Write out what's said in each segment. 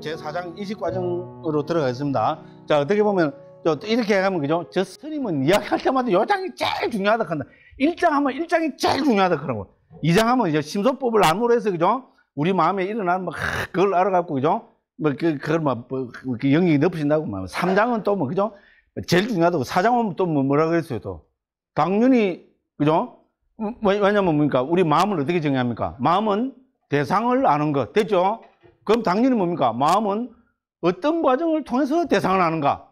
제4장 인식 과정으로 들어가겠습니다. 자, 어떻게 보면 이렇게 하면 그죠? 저 스님은 이야기할 때마다 요 장이 제일 중요하다 한다. 1장 하면 1장이 제일 중요하다 그러고 2장 하면 이제 심소법을 나으로 해서 그죠? 우리 마음에 일어나는 막 그걸 알아갖고 그죠? 뭐 그, 그걸 막 뭐, 영역이 넓으신다고막 3장은 또 뭐 그죠? 제일 중요하다고 4장 하면또뭐 뭐라 그랬어요 또 당연히 그죠? 음, 왜냐면 뭡니까? 우리 마음을 어떻게 정의합니까? 마음은 대상을 아는 것 됐죠? 그럼 당연히 뭡니까? 마음은 어떤 과정을 통해서 대상을 하는가?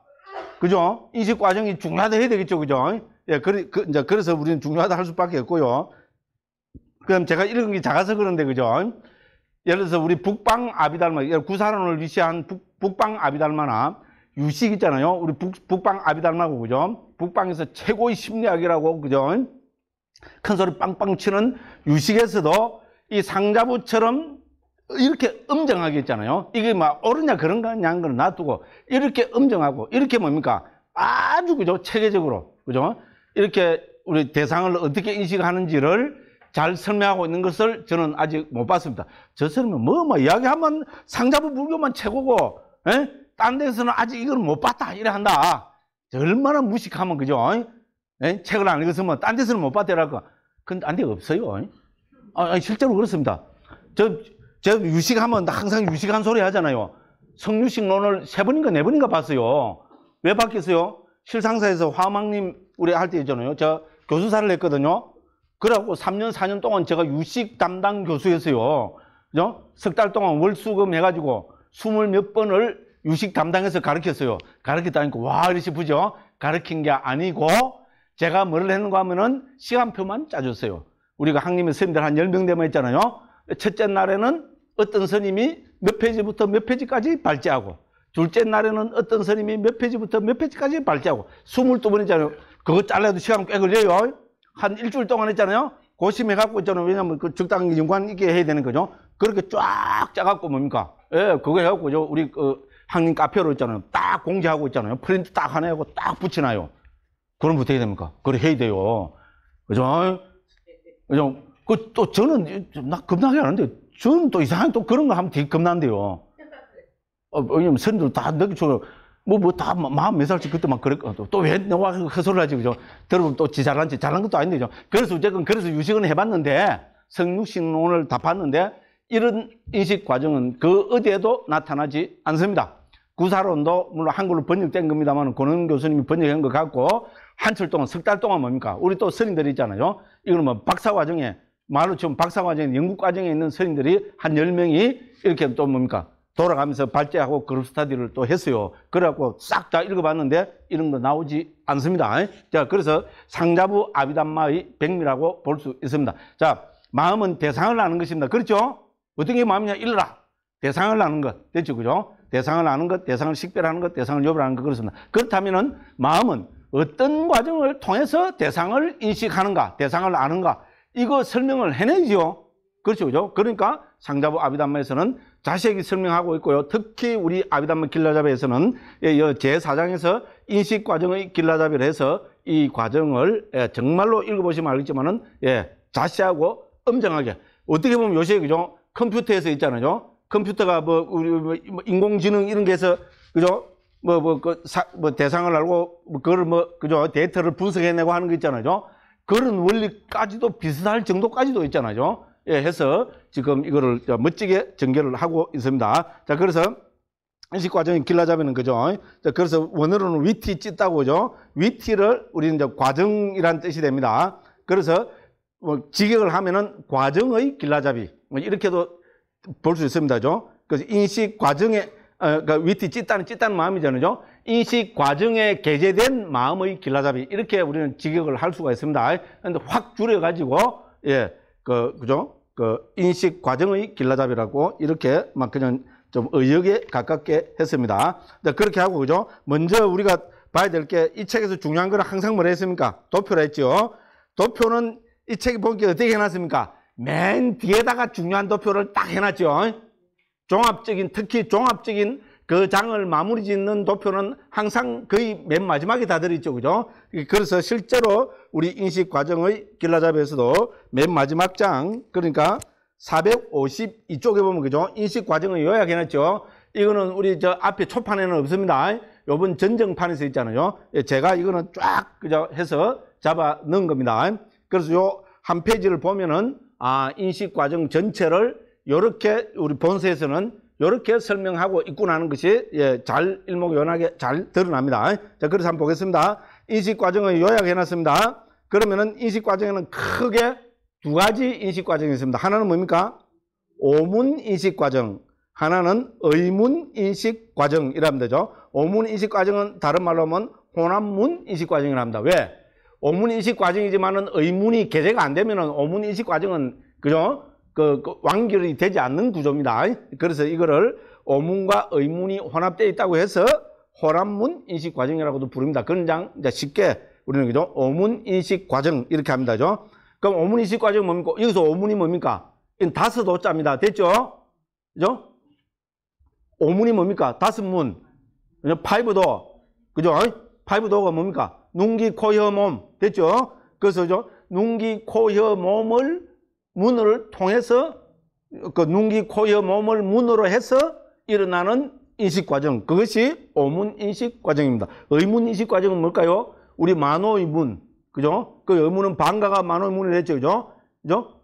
그죠? 인식 과정이 중요하다 해야 되겠죠. 그죠? 예, 그래, 그, 이제 그래서 우리는 중요하다 할 수밖에 없고요. 그럼 제가 읽은 게 작아서 그런데, 그죠? 예를 들어서 우리 북방 아비달마, 예, 구사론을 위시한 북, 북방 아비달마나 유식 있잖아요. 우리 북, 북방 아비달마고, 그죠? 북방에서 최고의 심리학이라고, 그죠? 큰 소리 빵빵 치는 유식에서도 이 상자부처럼 이렇게 엄정하게 있잖아요. 이게 막 옳으냐 그런 거냐 그런 놔두고 이렇게 엄정하고 이렇게 뭡니까? 아주 그죠? 체계적으로 그죠? 이렇게 우리 대상을 어떻게 인식하는지를 잘 설명하고 있는 것을 저는 아직 못 봤습니다. 저 사람은 뭐뭐 이야기하면 상자부 불교만 최고고 에? 딴 데서는 아직 이걸 못 봤다 이래 한다. 얼마나 무식하면 그죠? 에? 책을 안 읽었으면 딴 데서는 못 봤다라고. 근데 안 돼 없어요. 아, 실제로 그렇습니다. 저 제가 유식하면 항상 유식한 소리 하잖아요. 성유식론을 세 번인가 네 번인가 봤어요. 왜 봤겠어요? 실상사에서 화망님 우리 할 때 있잖아요. 제가 교수사를 했거든요. 그러고 3년, 4년 동안 제가 유식 담당 교수였어요. 그죠? 석달 동안 월수금 해가지고 스물 몇 번을 유식 담당해서 가르쳤어요. 가르쳤다니까, 와, 이러시 보죠? 가르친 게 아니고, 제가 뭐를 했는가 하면은 시간표만 짜줬어요. 우리가 학님의 선생님들 한 10명 되면 했잖아요. 첫째 날에는 어떤 선임이몇 페이지부터 몇 페이지까지 발제하고 둘째 날에는 어떤 선임이몇 페이지부터 몇 페이지까지 발제하고 22번 있잖아요. 그거 잘라도 시간 꽤 걸려요. 한 일주일 동안 했잖아요. 고심해 갖고 있잖아요. 왜냐면 그 적당 연관 있게 해야 되는 거죠. 그렇게 쫙 짜갖고 뭡니까? 예, 그거 해갖고 저 우리 그 학님 카페로 있잖아요. 딱 공지하고 있잖아요. 프린트 딱 하나 하고 딱 붙이나요. 그럼 어떻게 됩니까? 그걸 해야 돼요. 그죠? 그죠? 그 또 저는 나 겁나게 하는데 저는 또 이상하게 또 그런 거 하면 되게 겁난데요. 어, 왜냐면 선들 다 늦게 줘 뭐, 뭐, 다, 마음 몇 살씩 그때 막 그랬거든. 어, 또왜 내가 허소를 그 하지, 그죠? 들어보면 또 지 잘한 지 잘한 것도 아닌데, 죠 그래서 어쨌든 그래서 유식은 해봤는데, 성육신론을 다 봤는데, 이런 인식 과정은 그 어디에도 나타나지 않습니다. 구사론도 물론 한글로 번역된 겁니다만, 고능 교수님이 번역한 것 같고, 한 철 동안, 석 달 동안 뭡니까? 우리 또선인들이 있잖아요. 이거는 뭐 박사 과정에 말로 지금 박사 과정, 연구 과정에 있는 선생들이 한 열명이 이렇게 또 뭡니까? 돌아가면서 발제하고 그룹 스타디를 또 했어요. 그래갖고 싹 다 읽어봤는데 이런 거 나오지 않습니다. 자, 그래서 상자부 아비담마의 백미라고 볼 수 있습니다. 자, 마음은 대상을 아는 것입니다. 그렇죠? 어떤 게 마음이냐? 일러라. 대상을 아는 것. 됐죠? 그죠? 대상을 아는 것, 대상을 식별하는 것, 대상을 요별하는 것. 그렇습니다. 그렇다면은 마음은 어떤 과정을 통해서 대상을 인식하는가, 대상을 아는가, 이거 설명을 해내죠. 그렇죠. 그죠? 그러니까 상자부 아비담마에서는 자세히 설명하고 있고요. 특히 우리 아비담마 길라잡에서는 예, 제4장에서 인식 과정의 길라잡이를 해서 이 과정을 예, 정말로 읽어보시면 알겠지만은 예, 자세하고 엄정하게 어떻게 보면 요새 그죠? 컴퓨터에서 있잖아요. 컴퓨터가 뭐 우리 뭐, 뭐 인공지능 이런 게서 그죠? 뭐 뭐그 뭐 대상을 알고 뭐 그걸 뭐 그죠? 데이터를 분석해내고 하는 거 있잖아요. 그런 원리까지도 비슷할 정도까지도 있잖아요. 예, 해서 지금 이거를 멋지게 전개를 하고 있습니다. 자, 그래서 인식 과정이 길라잡이는 거죠. 자, 그래서 원어로는 위티 찢다고 죠 위티를 우리는 이제 과정이란 뜻이 됩니다. 그래서 뭐 직역을 하면은 과정의 길라잡이 뭐 이렇게도 볼 수 있습니다. 죠 그래서 인식 과정에 어, 그러니까 위티 찢다는 찢다는 마음이잖아요. 인식 과정에 게재된 마음의 길라잡이 이렇게 우리는 직역을 할 수가 있습니다. 그런데 확 줄여가지고 예, 그 그죠? 그 인식 과정의 길라잡이라고 이렇게 막 그냥 좀 의역에 가깝게 했습니다. 그렇게 하고 그죠? 먼저 우리가 봐야 될 게 이 책에서 중요한 거건 항상 뭐라 했습니까? 도표라 했죠. 도표는 이 책이 본게 어떻게 해놨습니까? 맨 뒤에다가 중요한 도표를 딱 해놨죠. 종합적인 특히 종합적인 그 장을 마무리 짓는 도표는 항상 거의 맨 마지막에 다 들어있죠. 그죠? 그래서 실제로 우리 인식 과정의 길라잡에서도 맨 마지막 장, 그러니까 452쪽에 보면 그죠? 인식 과정을 요약해놨죠. 이거는 우리 저 앞에 초판에는 없습니다. 요번 전쟁판에서 있잖아요. 예, 제가 이거는 쫙 그저 해서 잡아 넣은 겁니다. 그래서 요 한 페이지를 보면은 아 인식 과정 전체를 요렇게 우리 본서에서는 이렇게 설명하고 있구나 하는 것이 예, 잘 일목요연하게 잘 드러납니다. 자, 그래서 한번 보겠습니다. 인식 과정을 요약해 놨습니다. 그러면은 인식 과정에는 크게 두 가지 인식 과정이 있습니다. 하나는 뭡니까? 오문 인식 과정. 하나는 의문 인식 과정이라면 되죠. 오문 인식 과정은 다른 말로 하면 혼합문 인식 과정이라 합니다. 왜? 오문 인식 과정이지만은 의문이 개재가 안 되면은 오문 인식 과정은 그죠? 그, 그 완결이 되지 않는 구조입니다. 그래서 이거를 오문과 의문이 혼합되어 있다고 해서 호란문 인식 과정이라고도 부릅니다. 그런 장 이제 쉽게 우리는 그죠? 오문 인식 과정 이렇게 합니다. 죠 그럼 오문 인식 과정 뭡니까? 여기서 오문이 뭡니까? 이건 다섯 오자입니다. 됐죠? 그죠? 오문이 뭡니까? 다섯 문. 파이브 도. 그죠? 파이브 도가 뭡니까? 눈기, 코, 혀, 몸. 됐죠? 그래서 죠 눈기, 코, 혀, 몸을 문을 통해서 그 눈기 코여 몸을 문으로 해서 일어나는 인식 과정 그것이 오문 인식 과정입니다. 의문 인식 과정은 뭘까요? 우리 만호의 문 그죠? 그 의문은 방가가 만호의 문을 했죠, 그죠? 그죠?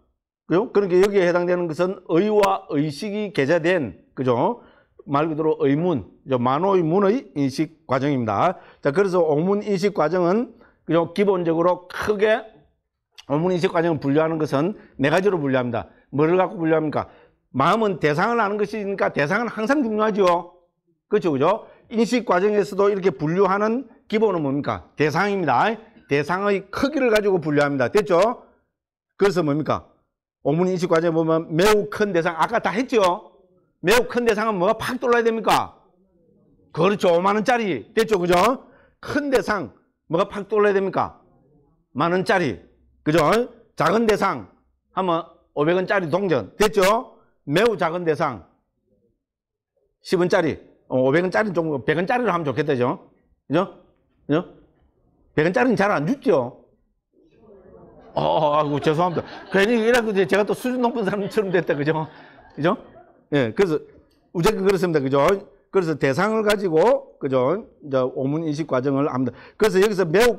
그죠? 그러니까 여기에 해당되는 것은 의와 의식이 계좌된 그죠? 말 그대로 의문, 만호의 문의 인식 과정입니다. 자, 그래서 오문 인식 과정은 그죠? 기본적으로 크게 어머니 인식 과정을 분류하는 것은 네 가지로 분류합니다. 뭐를 갖고 분류합니까? 마음은 대상을 아는 것이니까 대상은 항상 중요하죠. 그렇죠, 그죠? 인식 과정에서도 이렇게 분류하는 기본은 뭡니까? 대상입니다. 대상의 크기를 가지고 분류합니다. 됐죠? 그래서 뭡니까? 어머니 인식 과정에 보면 매우 큰 대상, 아까 다 했죠? 매우 큰 대상은 뭐가 팍 돌아야 됩니까? 그렇죠. 5만원짜리. 됐죠? 그죠? 큰 대상, 뭐가 팍 돌아야 됩니까? 만원짜리. 그죠? 작은 대상 하면 500원짜리 동전 됐죠? 매우 작은 대상 10원짜리 500원짜리 어, 정도 100원짜리로 하면 좋겠다죠? 그죠? 그죠? 100원짜리는 잘안 죽죠? 어, 아이고, 죄송합니다. 괜히 이래서 제가 또 수준 높은 사람처럼 됐다, 그죠? 그죠? 예, 그래서, 우제가 그렇습니다, 그죠? 그래서 대상을 가지고, 그죠? 이제 오문인식 과정을 합니다. 그래서 여기서 매우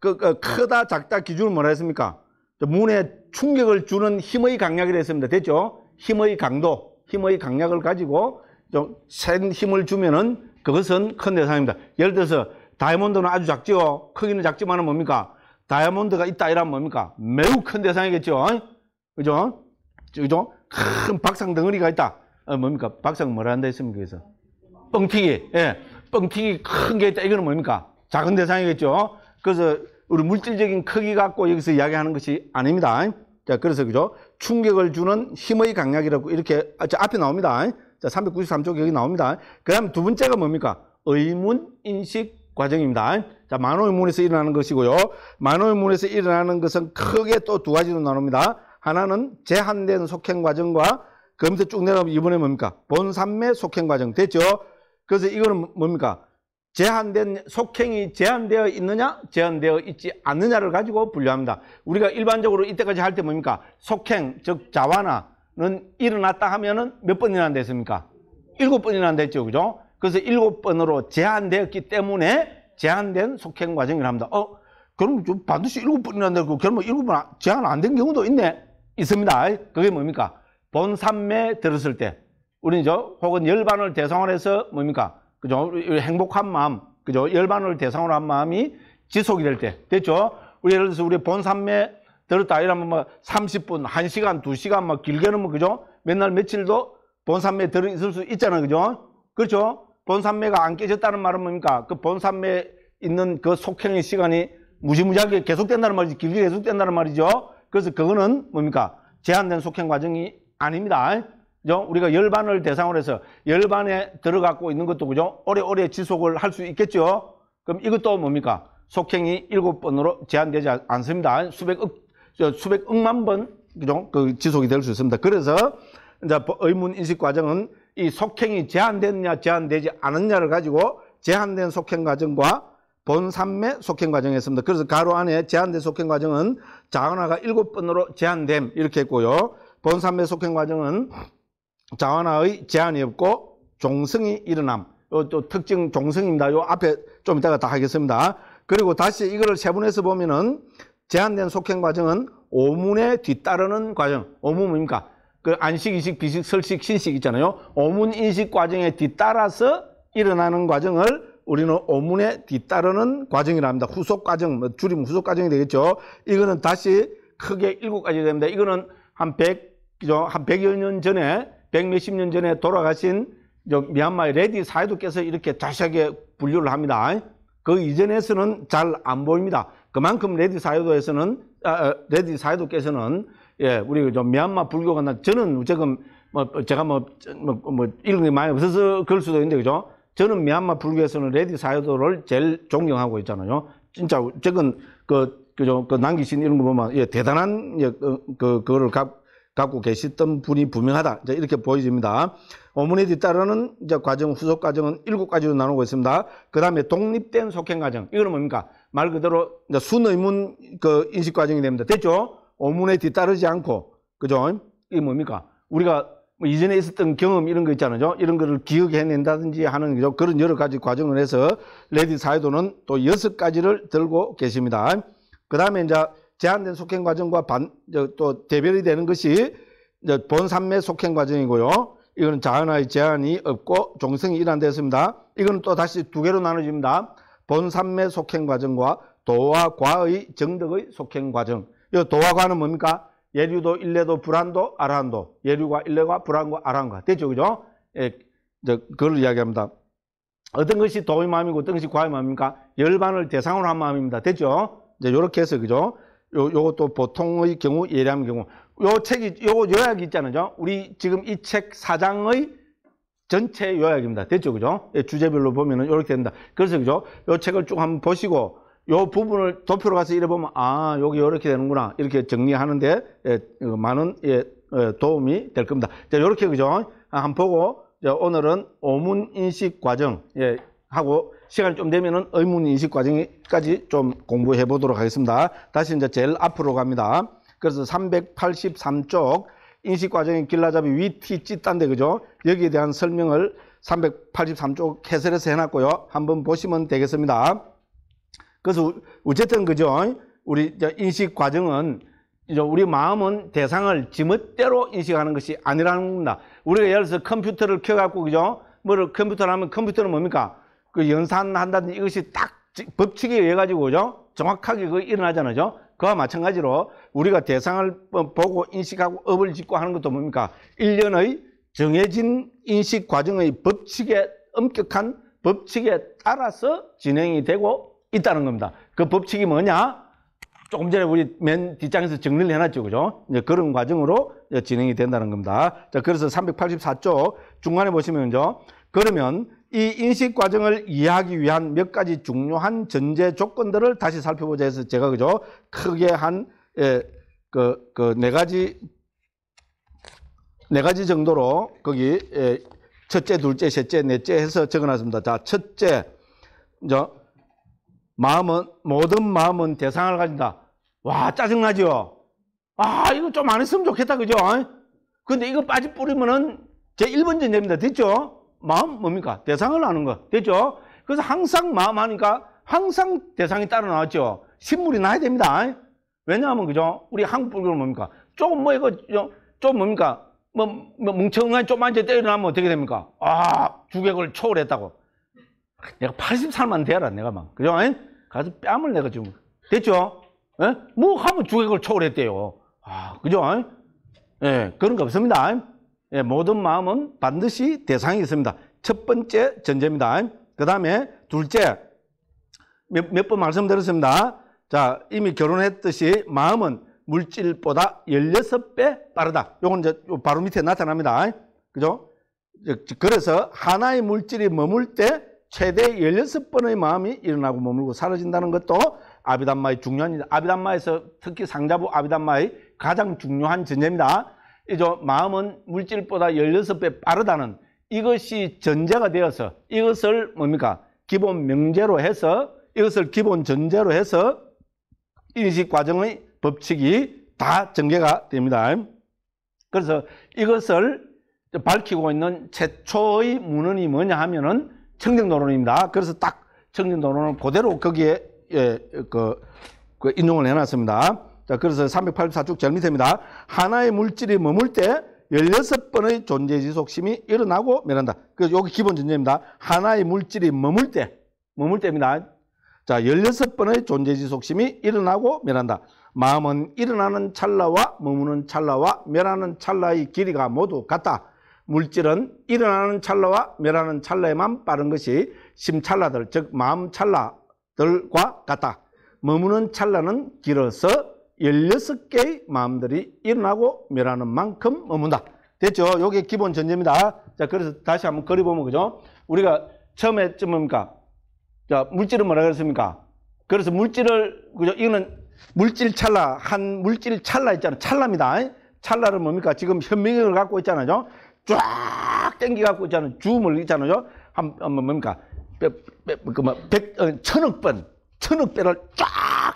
그, 그, 크다 작다 기준을 뭐라 했습니까? 문에 충격을 주는 힘의 강약이라 했습니다. 됐죠? 힘의 강도, 힘의 강약을 가지고 좀 센 힘을 주면은 그것은 큰 대상입니다. 예를 들어서 다이아몬드는 아주 작지요. 크기는 작지만은 뭡니까? 다이아몬드가 있다 이란 뭡니까? 매우 큰 대상이겠죠. 그죠? 그죠? 큰 박상 덩어리가 있다. 어, 뭡니까? 박상 뭐라 한다 했습니까? 그래서 뻥튀기. 예. 뻥튀기 큰 게 있다. 이거는 뭡니까? 작은 대상이겠죠. 그래서 우리 물질적인 크기 갖고 여기서 이야기하는 것이 아닙니다. 자, 그래서 그죠? 충격을 주는 힘의 강약이라고 이렇게 앞에 나옵니다. 자, 393쪽 여기 나옵니다. 그다음 두 번째가 뭡니까? 의문 인식 과정입니다. 자, 만호의문에서 일어나는 것이고요. 만호의문에서 일어나는 것은 크게 또 두 가지로 나눕니다. 하나는 제한된 속행 과정과 검서 쭉 내려가면 이번에 뭡니까? 본삼매 속행 과정 됐죠? 그래서 이거는 뭡니까? 제한된 속행이 제한되어 있느냐 제한되어 있지 않느냐를 가지고 분류합니다 우리가 일반적으로 이때까지 할 때 뭡니까 속행 즉 자완화는 일어났다 하면은 몇 번이나 됐습니까 일곱 번이나 됐죠 그죠 그래서 일곱 번으로 제한되었기 때문에 제한된 속행 과정을 합니다 어 그럼 좀 반드시 일곱 번이나 되고 그러면 일곱 번 제한 안 된 경우도 있네 있습니다 그게 뭡니까 본삼매 들었을 때 우리는 저 혹은 열반을 대상으로 해서 뭡니까 그죠? 행복한 마음, 그죠? 열반을 대상으로 한 마음이 지속이 될 때. 됐죠? 우리 예를 들어서 우리 본산매 들었다 이러면 뭐 30분, 1시간, 2시간 뭐 길게는 뭐 그죠? 맨날 며칠도 본산매 들어 있을 수 있잖아. 그죠? 그렇죠? 본산매가 안 깨졌다는 말은 뭡니까? 그 본산매 있는 그 속행의 시간이 무지무지하게 계속된다는 말이지. 길게 계속된다는 말이죠. 그래서 그거는 뭡니까? 제한된 속행 과정이 아닙니다. 그죠? 우리가 열반을 대상으로 해서 열반에 들어가고 있는 것도 그죠? 오래오래 지속을 할 수 있겠죠? 그럼 이것도 뭡니까? 속행이 일곱 번으로 제한되지 않습니다. 수백억, 수백억만 번, 그죠? 그 지속이 될 수 있습니다. 그래서 이제 의문 인식 과정은 이 속행이 제한됐냐, 제한되지 않았냐를 가지고 제한된 속행 과정과 본삼매 속행 과정이었습니다. 그래서 가로 안에 제한된 속행 과정은 자은화가 일곱 번으로 제한됨 이렇게 했고요. 본삼매 속행 과정은 자원화의 제한이 없고 종성이 일어남. 어, 또 특징 종성입니다. 요 앞에 좀 이따가 다 하겠습니다. 그리고 다시 이거를 세분해서 보면은 제한된 속행 과정은 오문에 뒤따르는 과정. 오문 뭡니까? 그 안식, 이식, 비식, 설식, 신식 있잖아요. 오문 인식 과정에 뒤따라서 일어나는 과정을 우리는 오문에 뒤따르는 과정이라 합니다. 후속 과정, 뭐 줄임 후속 과정이 되겠죠. 이거는 다시 크게 일곱 가지 가 됩니다. 이거는 한 100, 한 100여 년 전에 백몇십 년 전에 돌아가신 미얀마의 레디 사이도께서 이렇게 자세하게 분류를 합니다. 그 이전에서는 잘 안 보입니다. 그만큼 레디 사이도에서는 아, 아, 레디 사이도께서는 예, 우리 좀 미얀마 불교가 나 저는 지금 뭐 제가 뭐, 뭐, 뭐 이런 게 많이 없어서 그럴 수도 있는데 그죠? 저는 미얀마 불교에서는 레디 사이도를 제일 존경하고 있잖아요. 진짜 저건 그 그죠? 그 남기신 이런 거 보면 예, 대단한 예, 그, 그 그거를 각 갖고 계셨던 분이 분명하다. 이제 이렇게 보여집니다. 어머니 뒤따르는 이제 과정, 후속 과정은 일곱 가지로 나누고 있습니다. 그 다음에 독립된 속행 과정. 이거는 뭡니까? 말 그대로 이제 순의문 그 인식 과정이 됩니다. 됐죠? 어머니 뒤따르지 않고. 그죠? 이게 뭡니까? 우리가 뭐 이전에 있었던 경험 이런 거 있잖아요. 이런 거를 기억해낸다든지 하는 거죠. 그런 여러 가지 과정을 해서 레디 사이도는 또 여섯 가지를 들고 계십니다. 그 다음에 이제 제한된 속행 과정과 반, 또 대별이 되는 것이 본산매 속행 과정이고요. 이거는 자연화의 제한이 없고 종성이 일환되었습니다. 이거는 또 다시 두 개로 나눠집니다. 본산매 속행 과정과 도와 과의 정덕의 속행 과정. 이 도와 과는 뭡니까? 예류도, 일례도, 불안도, 아란도. 예류가, 일례가, 불안과 아란과. 됐죠? 그죠? 예, 저, 그걸 이야기합니다. 어떤 것이 도의 마음이고 어떤 것이 과의 마음입니까? 열반을 대상으로 한 마음입니다. 됐죠? 이제 요렇게 해서, 그죠? 요, 요것도 보통의 경우, 예리한 경우. 요 책이, 요 요약이 있잖아요. 우리 지금 이 책 사장의 전체 요약입니다. 됐죠? 그죠? 예, 주제별로 보면은 이렇게 됩니다. 그래서 그죠? 요 책을 쭉 한번 보시고, 요 부분을 도표로 가서 이래 보면, 아, 여기 이렇게 되는구나. 이렇게 정리하는데, 예, 어, 많은, 예, 어, 도움이 될 겁니다. 자, 요렇게 그죠? 한번 보고, 오늘은 오문인식 과정, 예, 하고 시간이 좀 되면은 의문 인식 과정까지 좀 공부해 보도록 하겠습니다. 다시 이제 제일 앞으로 갑니다. 그래서 383쪽 인식 과정의 길라잡이 위티 찢단데 그죠? 여기에 대한 설명을 383쪽 해설에서 해놨고요. 한번 보시면 되겠습니다. 그래서 어쨌든 그죠? 우리 인식 과정은 우리 마음은 대상을 지멋대로 인식하는 것이 아니라는 겁니다. 우리가 예를 들어서 컴퓨터를 켜갖고 그죠? 뭐를 컴퓨터를 하면 컴퓨터는 뭡니까? 그 연산한다든지 이것이 딱 법칙에 의해 가지고 그죠? 정확하게 그 일어나잖아요. 그와 마찬가지로 우리가 대상을 보고 인식하고 업을 짓고 하는 것도 뭡니까? 일련의 정해진 인식 과정의 법칙에 엄격한 법칙에 따라서 진행이 되고 있다는 겁니다. 그 법칙이 뭐냐? 조금 전에 우리 맨 뒷장에서 정리를 해놨죠. 그죠? 이제 그런 과정으로 진행이 된다는 겁니다. 자, 그래서 384쪽 중간에 보시면 그죠 그러면 이 인식 과정을 이해하기 위한 몇 가지 중요한 전제 조건들을 다시 살펴보자 해서 제가 그죠 크게 한그 예, 그네 가지 네 가지 정도로 거기 예, 첫째, 둘째, 셋째, 넷째 해서 적어놨습니다. 자, 첫째, 저 마음은 모든 마음은 대상을 가진다. 와 짜증 나죠. 아 이거 좀 안 했으면 좋겠다 그죠? 근데 이거 빠지 뿌리면은 제 1번 전제입니다. 됐죠? 마음 뭡니까? 대상을 아는 거. 됐죠? 그래서 항상 마음 하니까 항상 대상이 따로 나왔죠. 신물이 나야 됩니다. 왜냐하면 그죠? 우리 한국 불교는 뭡니까? 조금 뭐 이거 좀 뭡니까? 뭐, 뭐 뭉쳐응한 좀만 이제 때려나면 어떻게 됩니까? 아, 주객을 초월했다고. 내가 80살만 돼라 내가 막. 그죠? 가서 뺨을 내가 지금. 됐죠? 에? 뭐 하면 주객을 초월했대요. 아, 그죠? 예, 그런 거 없습니다. 예, 모든 마음은 반드시 대상이 있습니다. 첫 번째 전제입니다. 그 다음에 둘째, 몇 번 말씀드렸습니다. 자, 이미 결혼했듯이 마음은 물질보다 16배 빠르다. 요건 이제 바로 밑에 나타납니다. 그죠? 그래서 하나의 물질이 머물 때 최대 16번의 마음이 일어나고 머물고 사라진다는 것도 아비담마의 중요한, 아비담마에서 특히 상자부 아비담마의 가장 중요한 전제입니다. 이죠 마음은 물질보다 16배 빠르다는 이것이 전제가 되어서 이것을 뭡니까? 기본 명제로 해서 이것을 기본 전제로 해서 인식 과정의 법칙이 다 전개가 됩니다. 그래서 이것을 밝히고 있는 최초의 문헌이 뭐냐 하면은 청정도론입니다. 그래서 딱 청정도론을 그대로 거기에 예, 그, 그 인용을 해놨습니다. 자, 그래서 384쪽 절밑됩니다 하나의 물질이 머물 때 16번의 존재 지속심이 일어나고 멸한다. 그래서 여기 기본 전제입니다. 하나의 물질이 머물 때, 머물 때입니다. 자, 16번의 존재 지속심이 일어나고 멸한다. 마음은 일어나는 찰나와 머무는 찰나와 멸하는 찰나의 길이가 모두 같다. 물질은 일어나는 찰나와 멸하는 찰나에만 빠른 것이 심찰나들, 즉 마음 찰나들과 같다. 머무는 찰나는 길어서 16개의 마음들이 일어나고 멸하는 만큼 머문다. 됐죠? 요게 기본 전제입니다. 자, 그래서 다시 한번 그려보면, 그죠? 우리가 처음에 좀 뭡니까? 자, 물질은 뭐라 그랬습니까? 그래서 물질을, 그죠? 이거는 물질 찰나, 한 물질 찰나 있잖아. 찰나입니다. 찰나를 뭡니까? 지금 현미경을 갖고 있잖아요. 쫙 땡기 갖고 있잖아요. 줌을 있잖아요. 한, 뭡니까? 백, 백, 그, 뭐, 백, 어, 천억 번, 천억 배를 쫙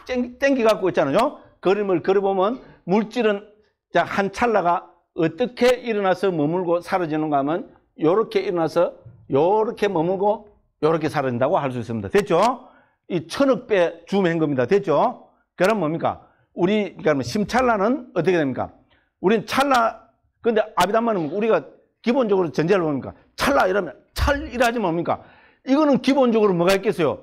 땡기, 땡기 갖고 있잖아요. 그림을그려보면 물질은 한 찰나가 어떻게 일어나서 머물고 사라지는가 하면 이렇게 일어나서 이렇게 머물고 이렇게 사라진다고 할 수 있습니다. 됐죠? 이 천억 배 줌한 겁니다. 됐죠? 그럼 뭡니까? 우리 그러니까 뭐 심찰라는 어떻게 됩니까? 우린 찰나 근데 아비담마는 우리가 기본적으로 전제를 뭡니까? 찰나 이러면 찰이라지 뭡니까? 이거는 기본적으로 뭐가 있겠어요?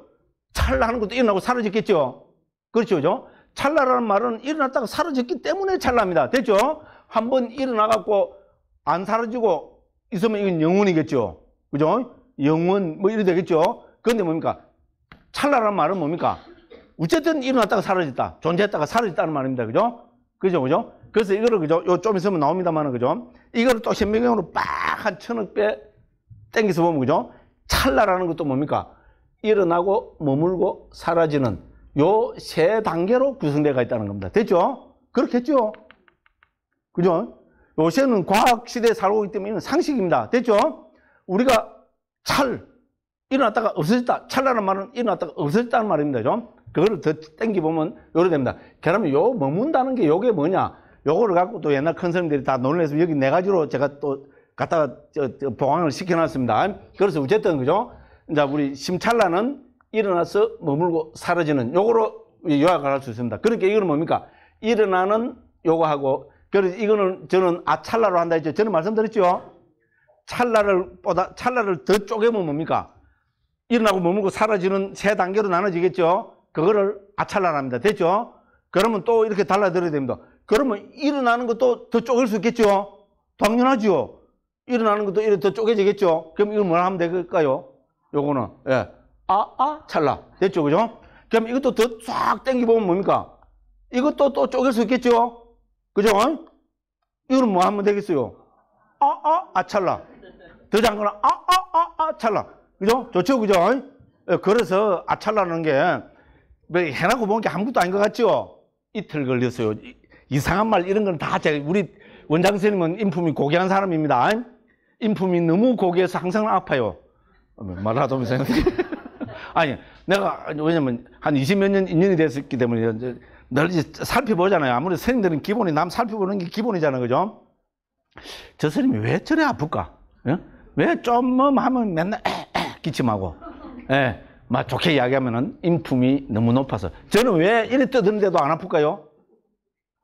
찰나하는 것도 일어나고 사라졌겠죠? 그렇죠? 그죠? 찰나라는 말은 일어났다가 사라졌기 때문에 찰나입니다. 됐죠? 한번 일어나갖고 안 사라지고 있으면 이건 영혼이겠죠. 그죠? 영혼 뭐 이래 되겠죠. 그런데 뭡니까? 찰나라는 말은 뭡니까? 어쨌든 일어났다가 사라졌다. 존재했다가 사라졌다는 말입니다. 그죠? 그죠? 그죠? 그래서 이거를 그죠? 요 좀 있으면 나옵니다만은 그죠? 이거를 또 현미경으로 빡 한 천억 배 땡겨서 보면 그죠? 찰나라는 것도 뭡니까? 일어나고 머물고 사라지는 요세 단계로 구성되어 있다는 겁니다. 됐죠? 그렇겠죠? 그죠? 요새는 과학 시대에 살고 있기 때문에 상식입니다. 됐죠? 우리가 찰, 일어났다가 없어졌다. 찰나는 말은 일어났다가 없어졌다는 말입니다. 좀. 그거를 더 땡기보면 요래 됩니다. 그러면 요 머문다는 게 요게 뭐냐? 요거를 갖고 또 옛날 컨설팅들이 다 논의해서 여기 네 가지로 제가 또 갖다가 저, 저 보강을 시켜놨습니다. 그래서 어쨌든 그죠? 이제 우리 심찰나는 일어나서 머물고 사라지는 요거로 요약을 할 수 있습니다. 그러니까 이거는 뭡니까? 일어나는 요거하고 그래서 이거는 저는 아찰라로 한다 했죠. 저는 말씀드렸죠. 찰나를 보다 찰나를 더 쪼개면 뭡니까? 일어나고 머물고 사라지는 세 단계로 나눠지겠죠. 그거를 아찰라랍니다 됐죠? 그러면 또 이렇게 달라들어야 됩니다. 그러면 일어나는 것도 더 쪼갤 수 있겠죠? 당연하죠. 일어나는 것도 이렇게 더 쪼개지겠죠? 그럼 이걸 뭐라 하면 될까요? 요거는, 예. 아, 아, 찰나. 됐죠, 그죠? 그럼 이것도 더쫙땡겨보면 뭡니까? 이것도 또 쪼갤 수 있겠죠? 그죠? 이거는 뭐 하면 되겠어요? 아, 아, 아, 찰나. 더 작은 거는 아, 아, 아, 아, 찰나. 그죠? 좋죠, 그죠? 예, 그래서 아, 찰나는 게, 뭐 해놓고 보는 게 아무것도 아닌 것 같죠? 이틀 걸렸어요. 이상한 말, 이런 건다 제가, 우리 원장 선생님은 인품이 고귀한 사람입니다. 인품이 너무 고귀해서 항상 아파요. 어, 말하다 보면 생각해. 아니, 내가, 왜냐면, 한 20몇 년 인연이 됐었기 때문에, 이제 살펴보잖아요. 아무리선생님들은 기본이, 남 살펴보는 게 기본이잖아요. 그죠? 저 스님이 왜 저래 아플까? 예? 왜 좀뭐 하면 맨날 에, 에, 기침하고, 예, 막 좋게 이야기하면은 인품이 너무 높아서. 저는 왜 이래 떠드는데도 안 아플까요?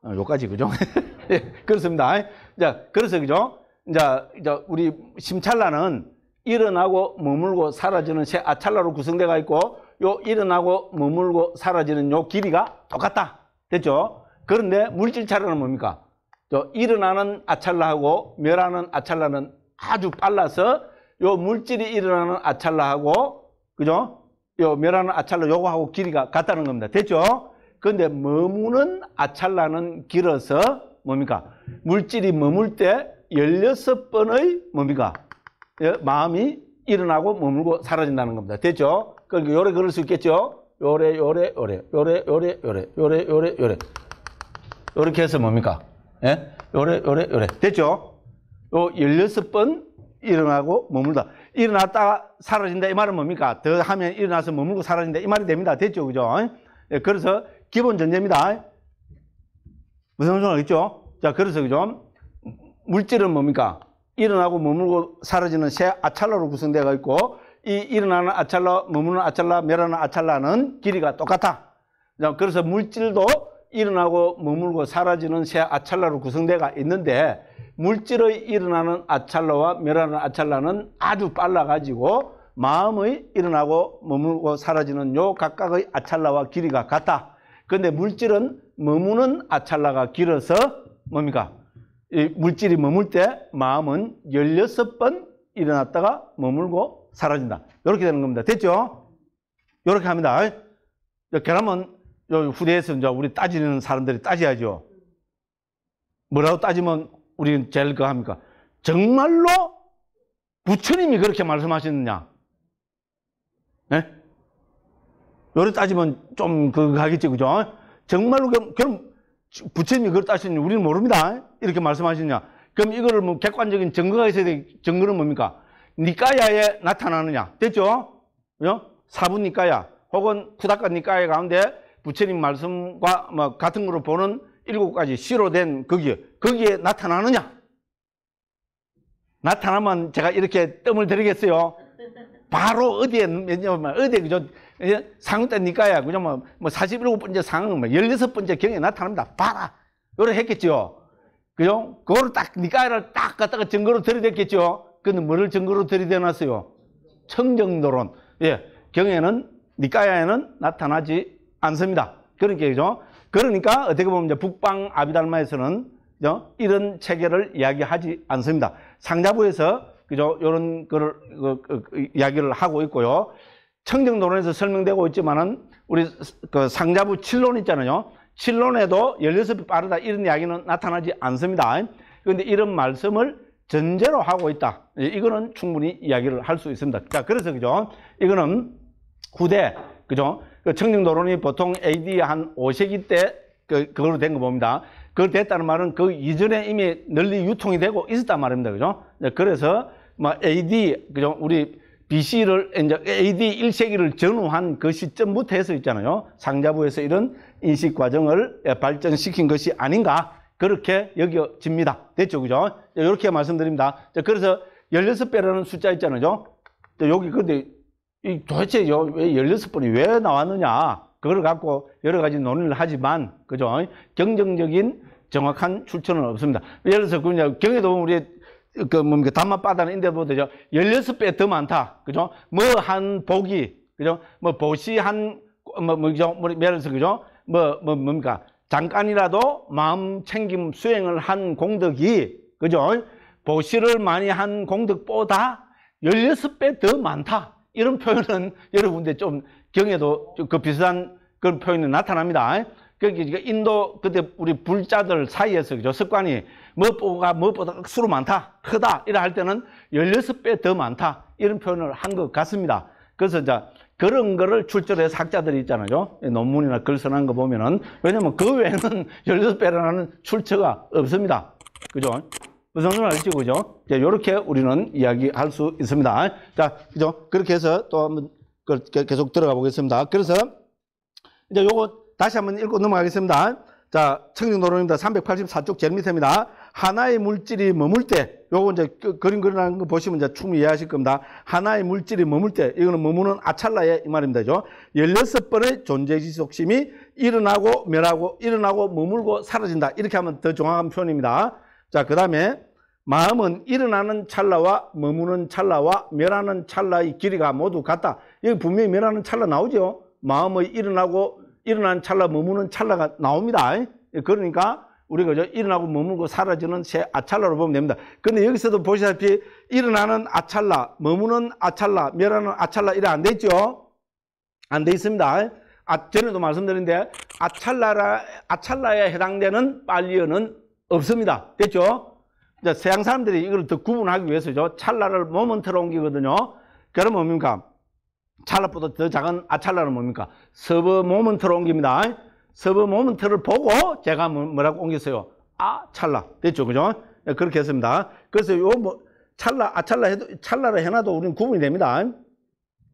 어, 요까지, 그죠? 예, 그렇습니다. 자, 그래서, 그죠? 자, 이제 우리 심찰라는 일어나고 머물고 사라지는 새 아찰라로 구성되어 있고 요 일어나고 머물고 사라지는 요 길이가 똑같다. 됐죠? 그런데 물질 차례는 뭡니까? 저 일어나는 아찰라하고 멸하는 아찰라는 아주 빨라서 요 물질이 일어나는 아찰라하고 그죠? 요 멸하는 아찰라 요거하고 길이가 같다는 겁니다. 됐죠? 그런데 머무는 아찰라는 길어서 뭡니까? 물질이 머물 때1 6 번의 뭡니까? 예, 마음이 일어나고 머물고 사라진다는 겁니다. 됐죠? 그러니까 요래 그럴 수 있겠죠? 요래 요래 요래 요래 요래 요래 요래 요래 요래 요렇게 해서 뭡니까? 예? 요래 요래 요래 됐죠? 요 16번 일어나고 머물다 일어났다가 사라진다 이 말은 뭡니까? 더 하면 일어나서 머물고 사라진다 이 말이 됩니다. 됐죠? 그죠? 예, 그래서 기본 전제입니다. 무슨 소리 있죠? 자, 그래서 그죠? 물질은 뭡니까? 일어나고 머물고 사라지는 세 아찰라로 구성되어 있고 이 일어나는 아찰라, 머무는 아찰라, 멸하는 아찰라는 길이가 똑같아. 그래서 물질도 일어나고 머물고 사라지는 세 아찰라로 구성되어 있는데 물질의 일어나는 아찰라와 멸하는 아찰라는 아주 빨라가지고 마음의 일어나고 머물고 사라지는 요 각각의 아찰라와 길이가 같아. 근데 물질은 머무는 아찰라가 길어서 뭡니까? 물질이 머물 때 마음은 16번 일어났다가 머물고 사라진다. 이렇게 되는 겁니다. 됐죠? 이렇게 합니다. 그러면 후대에서 이제 우리 따지는 사람들이 따져야죠. 뭐라고 따지면 우리는 제일 그 합니까? 정말로 부처님이 그렇게 말씀하셨느냐? 예? 네? 요래 따지면 좀 그거 하겠지, 그죠? 정말로 그럼, 그럼 부처님이 그걸 따시니 우리는 모릅니다. 이렇게 말씀하시냐. 그럼 이거를 뭐 객관적인 증거가 있어야 돼. 증거는 뭡니까? 니까야에 나타나느냐. 됐죠? 그 사부 니까야 혹은 쿠다카 니까야 가운데 부처님 말씀과 뭐 같은 걸로 보는 일곱 가지 시로 된 거기에, 거기에 나타나느냐. 나타나면 제가 이렇게 뜸을 들이겠어요. 바로 어디에, 어디에, 그죠? 예? 상은 때 니까야. 그죠? 뭐, 뭐 47번째 상은 뭐 16번째 경에 나타납니다. 봐라. 요래 했겠죠. 그죠? 그거를 딱, 니까야를 딱 갖다가 증거로 들이댔겠죠. 근데 뭐를 증거로 들이대놨어요? 청정도론. 예. 경에는, 니까야에는 나타나지 않습니다. 그러니까, 그죠? 그러니까 어떻게 보면 이제 북방 아비달마에서는 그죠? 이런 체계를 이야기하지 않습니다. 상자부에서 그죠? 요런 거를 그, 그, 그, 그 이야기를 하고 있고요. 청정도론에서 설명되고 있지만은 우리 그 상자부 칠론 있잖아요. 칠론에도 16배 빠르다 이런 이야기는 나타나지 않습니다. 그런데 이런 말씀을 전제로 하고 있다. 이거는 충분히 이야기를 할 수 있습니다. 자, 그래서 그죠? 이거는 후대 그죠? 그 청정도론이 보통 AD 한 5세기 때 그, 그걸로 된 거 봅니다. 그걸 됐다는 말은 그 이전에 이미 널리 유통이 되고 있었단 말입니다. 그죠? 네, 그래서 뭐 AD 그죠? 우리 BC를 이제 AD 1세기를 전후한 그 시점부터 해서 있잖아요. 상자부에서 이런 인식 과정을 예, 발전시킨 것이 아닌가 그렇게 여겨집니다. 됐죠, 그죠? 이렇게 말씀드립니다. 그래서 16배라는 숫자 있잖아요. 여기 근데 도대체 왜 16번이 왜 나왔느냐? 그걸 갖고 여러 가지 논의를 하지만 그죠? 경정적인 정확한 출처는 없습니다. 예를 들어서 그냥 경에도 보면 우리 그 뭡니까 뭐 단맛 바다는인데보다 열여섯 배 더 많다. 그죠? 뭐한 복이 그죠? 뭐 보시 한 뭐 뭐죠? 뭐 예를 서 그죠? 뭐뭐 뭐, 뭡니까? 잠깐이라도 마음 챙김 수행을 한 공덕이 그죠? 보시를 많이 한 공덕보다 열여섯 배 더 많다. 이런 표현은 여러분들 좀 경에도 그 비슷한 그런 표현이 나타납니다. 그러니까 인도 그때 우리 불자들 사이에서 그죠? 습관이 무엇보다, 무엇보다 수로 많다, 크다, 이라 할 때는 16배 더 많다, 이런 표현을 한 것 같습니다. 그래서 이제 그런 거를 출제해서 학자들이 있잖아요. 논문이나 글 써난 거 보면은. 왜냐면 그 외에는 16배라는 출처가 없습니다. 그죠? 무슨 말 알지, 그죠? 이제 요렇게 우리는 이야기할 수 있습니다. 자, 그죠? 그렇게 해서 또 한번 계속 들어가 보겠습니다. 그래서 이제 요거 다시 한번 읽고 넘어가겠습니다. 자, 청정도로입니다 384쪽 제일 밑입니다. 하나의 물질이 머물 때, 요거 이제 그, 그림 그리는거 보시면 이제 충분히 이해하실 겁니다. 하나의 물질이 머물 때, 이거는 머무는 아찰라의 이 말입니다. 죠 16번의 존재 지속심이 일어나고 멸하고, 일어나고 머물고 사라진다. 이렇게 하면 더 정확한 표현입니다. 자, 그 다음에 마음은 일어나는 찰나와 머무는 찰나와 멸하는 찰나의 길이가 모두 같다. 여기 분명히 멸하는 찰나 나오죠? 마음의 일어나고 일어나는 찰나, 머무는 찰나가 나옵니다. 그러니까 우리가 그죠? 일어나고 머무고 사라지는 새 아찰라로 보면 됩니다. 그런데 여기서도 보시다시피 일어나는 아찰라, 머무는 아찰라, 멸하는 아찰라 이래 안돼 있죠? 안 돼 있습니다. 아, 전에도 말씀드린데 아찰라라 아찰라에 해당되는 빨리어는 없습니다. 됐죠? 이제 서양 사람들이 이걸 더 구분하기 위해서죠. 찰나를 모먼트로 옮기거든요. 그럼 뭡니까? 찰나보다 더 작은 아찰라는 뭡니까? 서버 모먼트로 옮깁니다. 서브 모먼트를 보고 제가 뭐, 뭐라고 옮겼어요? 아 찰나 됐죠 그죠? 예, 그렇게 했습니다 그래서 요 뭐 찰나 아 찰나 해도 찰나를 해놔도 우리는 구분이 됩니다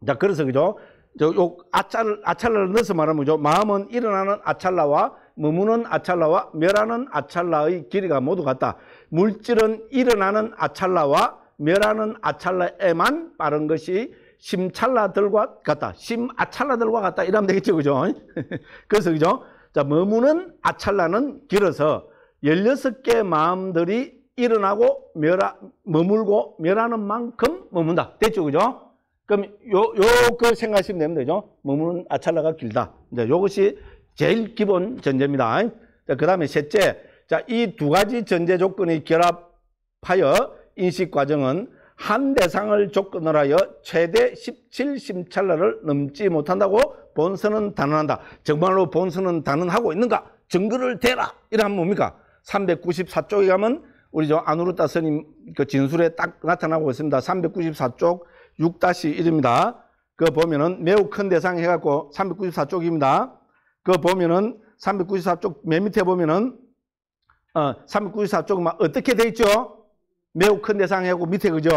자 그래서 그죠? 저 요 아찰 아찰라를 넣어서 말하면 뭐죠? 마음은 일어나는 아찰라와 머무는 아찰라와 멸하는 아찰라의 길이가 모두 같다. 물질은 일어나는 아찰라와 멸하는 아찰라에만 빠른 것이 심찰라들과 같다. 심아찰라들과 같다. 이러면 되겠죠. 그죠? 그래서 그죠? 자, 머무는 아찰라는 길어서 16개 마음들이 일어나고 멸하, 머물고 멸하는 만큼 머문다. 됐죠? 그죠? 그럼 요, 요걸 생각하시면 되면 되죠? 머무는 아찰라가 길다. 이제 요것이 제일 기본 전제입니다. 자, 그 다음에 셋째. 자, 이 두 가지 전제 조건이 결합하여 인식 과정은 한 대상을 조건을 하여 최대 17심찰러를 넘지 못한다고 본선은 단언한다. 정말로 본선은 단언하고 있는가? 증거를 대라. 이러면 뭡니까? 394쪽에 가면 우리 저 안으로따 스님 그 진술에 딱 나타나고 있습니다. 394쪽 6-1입니다. 그 보면은 매우 큰 대상 해갖고 394쪽입니다. 그 보면은 394쪽 맨 밑에 보면은 어, 394쪽은 어떻게 돼 있죠? 매우 큰 대상 해고 갖 밑에 그죠?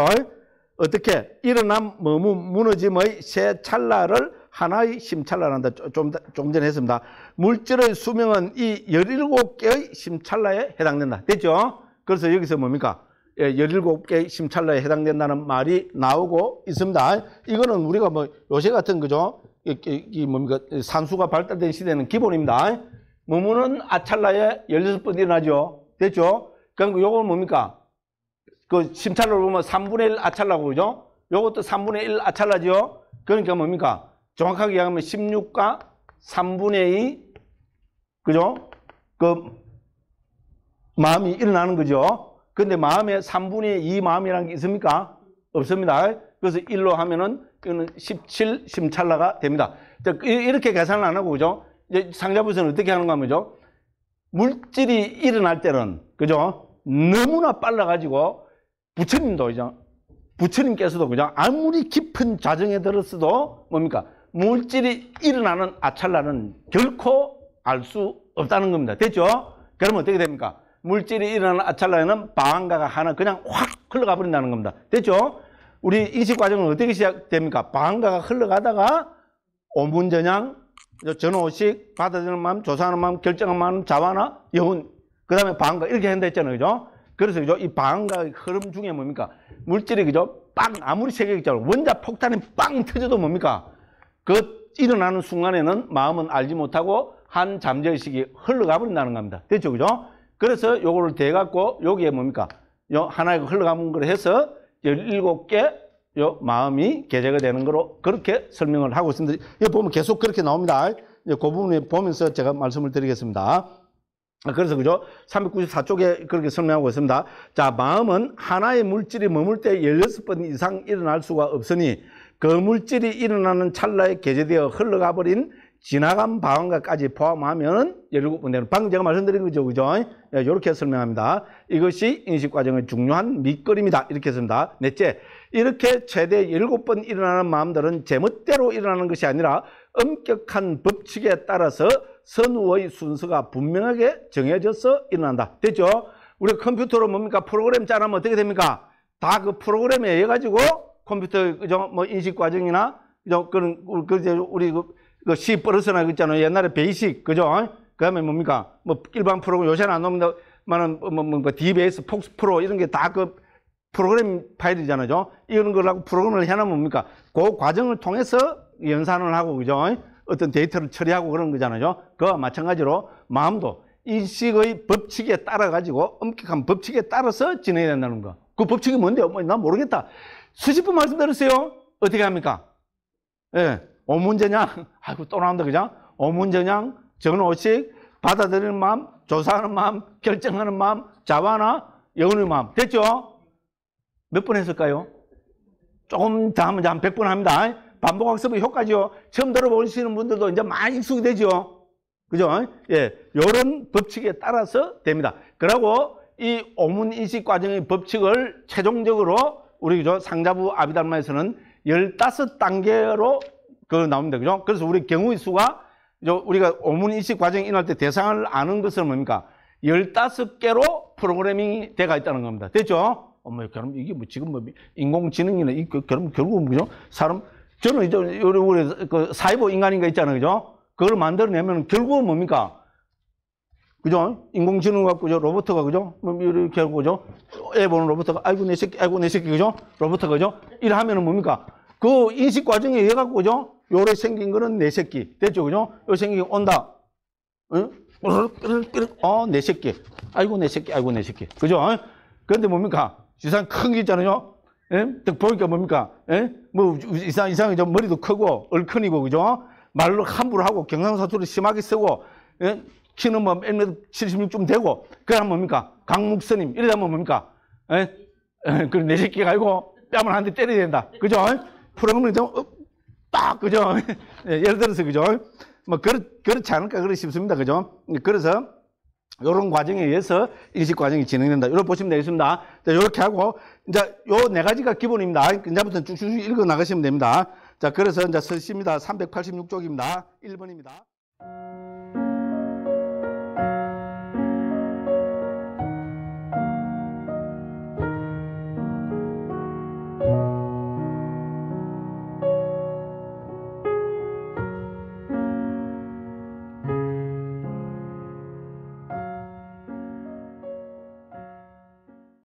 어떻게 일어난 머무 무너짐의 새 찰나를 하나의 심찰라 란다 좀, 좀 전에 했습니다. 물질의 수명은 이 17개의 심찰라에 해당된다. 됐죠? 그래서 여기서 뭡니까? 17개의 예, 심찰라에 해당된다는 말이 나오고 있습니다. 이거는 우리가 뭐 요새 같은 그죠? 이, 이, 이 뭡니까? 산수가 발달된 시대는 기본입니다. 무무는 아찰라에 16번 일어나죠. 됐죠? 그럼 그러니까 요건 뭡니까? 그 심찰로 보면 3분의 1 아찰라고 그죠? 요것도 3분의 1 아찰라죠? 그러니까 뭡니까? 정확하게 얘기하면 16과 3분의 2 그죠? 그 마음이 일어나는 거죠. 근데 마음에 3분의 2 마음이라는 게 있습니까? 없습니다. 그래서 1로 하면은 이거는 17 심찰라가 됩니다. 이렇게 계산을 안 하고 그죠? 이제 상자부에서는 어떻게 하는가 하면요. 물질이 일어날 때는 그죠? 너무나 빨라 가지고 부처님도 이죠 부처님께서도 그죠? 아무리 깊은 좌정에 들었어도 뭡니까? 물질이 일어나는 아찰라는 결코 알 수 없다는 겁니다. 됐죠? 그러면 어떻게 됩니까? 물질이 일어나는 아찰라에는 방한가가 하나 그냥 확 흘러가 버린다는 겁니다. 됐죠? 우리 인식 과정은 어떻게 시작됩니까? 방한가가 흘러가다가 오분전향, 전호식, 받아들이는 마음, 조사하는 마음, 결정하는 마음, 자화나 여운, 그 다음에 방한가 이렇게 한다 했잖아요. 그죠? 그래서 그죠? 이 방한가의 흐름 중에 뭡니까? 물질이 그죠? 빵 아무리 세계적으로 원자 폭탄이 빵 터져도 뭡니까? 그 일어나는 순간에는 마음은 알지 못하고 한 잠재의식이 흘러가 버린다는 겁니다. 됐죠? 그죠? 그래서 요거를 대갖고 여기에 뭡니까? 요 하나의 그 흘러가는 걸 해서 17개 요 마음이 계제가 되는 거로 그렇게 설명을 하고 있습니다. 이기 보면 계속 그렇게 나옵니다. 그 부분을 보면서 제가 말씀을 드리겠습니다. 그래서 그죠? 394쪽에 그렇게 설명하고 있습니다. 자, 마음은 하나의 물질이 머물 때 16번 이상 일어날 수가 없으니 거물질이 그 일어나는 찰나에 게재되어 흘러가 버린 지나간 방언과까지 포함하면 17번째는 방금 제가 말씀드린 거죠. 그죠? 예, 이렇게 설명합니다. 이것이 인식과정의 중요한 밑거름이다. 이렇게 했습니다. 넷째, 이렇게 최대 7번 일어나는 마음들은 제멋대로 일어나는 것이 아니라 엄격한 법칙에 따라서 선우의 순서가 분명하게 정해져서 일어난다. 됐죠? 우리 컴퓨터로 뭡니까? 프로그램 짜라면 어떻게 됩니까? 다 그 프로그램에 의해가지고 컴퓨터 그죠? 뭐 인식 과정이나 그죠? 그런 그 이제 우리 그시 그 버릇이나 그잖아요 옛날에 베이식 그죠? 그다음에 뭡니까? 뭐 일반 프로그램 요새는 안 나옵니다만은 뭐, 뭐, 뭐 DBS, 폭스 프로 이런 게 다 그 프로그램 파일이잖아요. 이런 거라고 프로그램을 해놓으면 뭡니까? 그 과정을 통해서 연산을 하고 그죠? 어떤 데이터를 처리하고 그런 거잖아요. 그와 마찬가지로 마음도 인식의 법칙에 따라 가지고 엄격한 법칙에 따라서 진행해야 된다는 거. 그 법칙이 뭔데요? 뭐, 나 모르겠다. 수십 번말씀들으세요 어떻게 합니까? 예, 오문제냐? 아이고, 또 나온다, 그죠? 오문제냐? 적은 오씩 받아들이는 마음, 조사하는 마음, 결정하는 마음, 자화나 영혼의 마음. 됐죠? 몇 번 했을까요? 조금 더 하면 한 100번 합니다. 반복 학습의 효과죠. 처음 들어보시는 분들도 이제 많이 익숙이 되죠. 그죠? 예. 요런 법칙에 따라서 됩니다. 그리고 이 오문인식 과정의 법칙을 최종적으로 우리 그죠? 상자부 아비달마에서는 15단계로 그 나옵니다. 그죠? 그래서 우리 경우의 수가 우리가 오문 인식 과정 이 일어날 때 대상을 아는 것은 뭡니까? 15개로 프로그래밍이 돼가 있다는 겁니다. 됐죠? 어머, 그럼 이게 뭐 지금 뭐 인공지능이나 이거 그, 그럼 결국은 뭐죠? 사람 저는 이제 우리 그 사이버 인간인가 있잖아요. 그죠? 그걸 만들어내면 결국은 뭡니까? 그죠? 인공지능 갖고 저 로버트가 그죠? 뭐 이렇게 하고 그죠? 애 보는 로버트가 아이고 내 새끼 아이고 내 새끼 그죠? 로버트가 그죠? 이래 하면은 뭡니까? 그 인식 과정에 의해 갖고 그죠? 요래 생긴 거는 내 새끼 됐죠 그죠? 요 생긴 게 온다. 응? 어내 새끼 아이고 내 새끼 아이고 내 새끼 그죠? 그런데 뭡니까? 세상 큰 게 있잖아요. 예? 딱 보니까 뭡니까? 예? 뭐 이상 이상이 좀 머리도 크고 얼큰이고 그죠? 말로 함부로 하고 경상사투리 심하게 쓰고 예? 키는 뭐 1m 76좀 되고 그러면 뭡니까? 강목선님 이러면 뭡니까? 에? 에? 그래 내 새끼가 아니고 뺨을 한 대 때려야 된다. 그죠? 프로그램을 좀 어, 딱 그죠? 예, 를 들어서 그죠? 뭐 그렇, 그렇지 않을까 그러 싶습니다. 그죠? 그래서 이런 과정에 의해서 일식 과정이 진행된다. 이렇게 보시면 되겠습니다. 자, 이렇게 하고 이제 요 네 가지가 기본입니다. 이제부터 쭉쭉 읽어 나가시면 됩니다. 자, 그래서 이제 서시입니다. 386쪽입니다. 1번입니다.